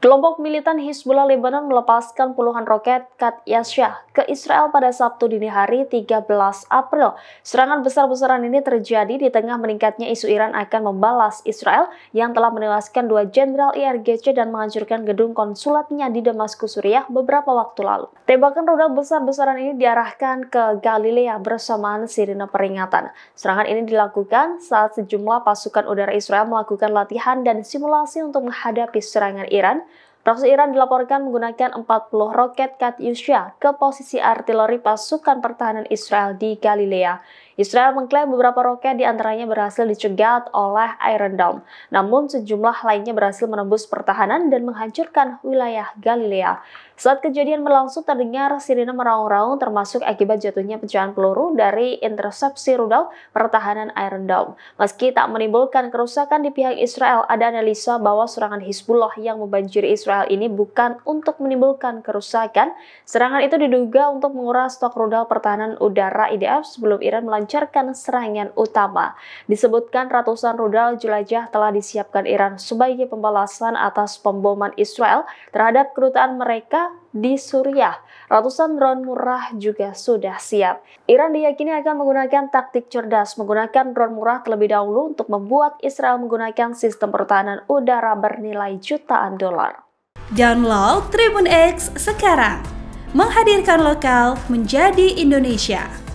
Kelompok militan Hizbullah Lebanon melepaskan puluhan roket Kat Yasyah ke Israel pada Sabtu dini hari 13 April. Serangan besar-besaran ini terjadi di tengah meningkatnya isu Iran akan membalas Israel yang telah menewaskan dua jenderal IRGC dan menghancurkan gedung konsulatnya di Damaskus, Suriah beberapa waktu lalu. Tembakan rudal besar-besaran ini diarahkan ke Galilea bersamaan sirine peringatan. Serangan ini dilakukan saat sejumlah pasukan udara Israel melakukan latihan dan simulasi untuk menghadapi serangan Iran Reaksi Iran dilaporkan menggunakan 40 roket Katyusha ke posisi artileri pasukan pertahanan Israel di Galilea. Israel mengklaim beberapa roket diantaranya berhasil dicegat oleh Iron Dome, namun sejumlah lainnya berhasil menembus pertahanan dan menghancurkan wilayah Galilea. Saat kejadian berlangsung terdengar sirine meraung-raung termasuk akibat jatuhnya pecahan peluru dari intersepsi rudal pertahanan Iron Dome. Meski tak menimbulkan kerusakan di pihak Israel, ada analisa bahwa serangan Hizbullah yang membanjiri Israel ini bukan untuk menimbulkan kerusakan. Serangan itu diduga untuk menguras stok rudal pertahanan udara IDF sebelum Iran melanjutkan melancarkan serangan utama. Disebutkan ratusan rudal jelajah telah disiapkan Iran sebagai pembalasan atas pemboman Israel terhadap kedutaan mereka di Suriah. Ratusan drone murah juga sudah siap. Iran diyakini akan menggunakan taktik cerdas menggunakan drone murah terlebih dahulu untuk membuat Israel menggunakan sistem pertahanan udara bernilai jutaan dolar. Download Tribun X sekarang. Menghadirkan lokal menjadi Indonesia.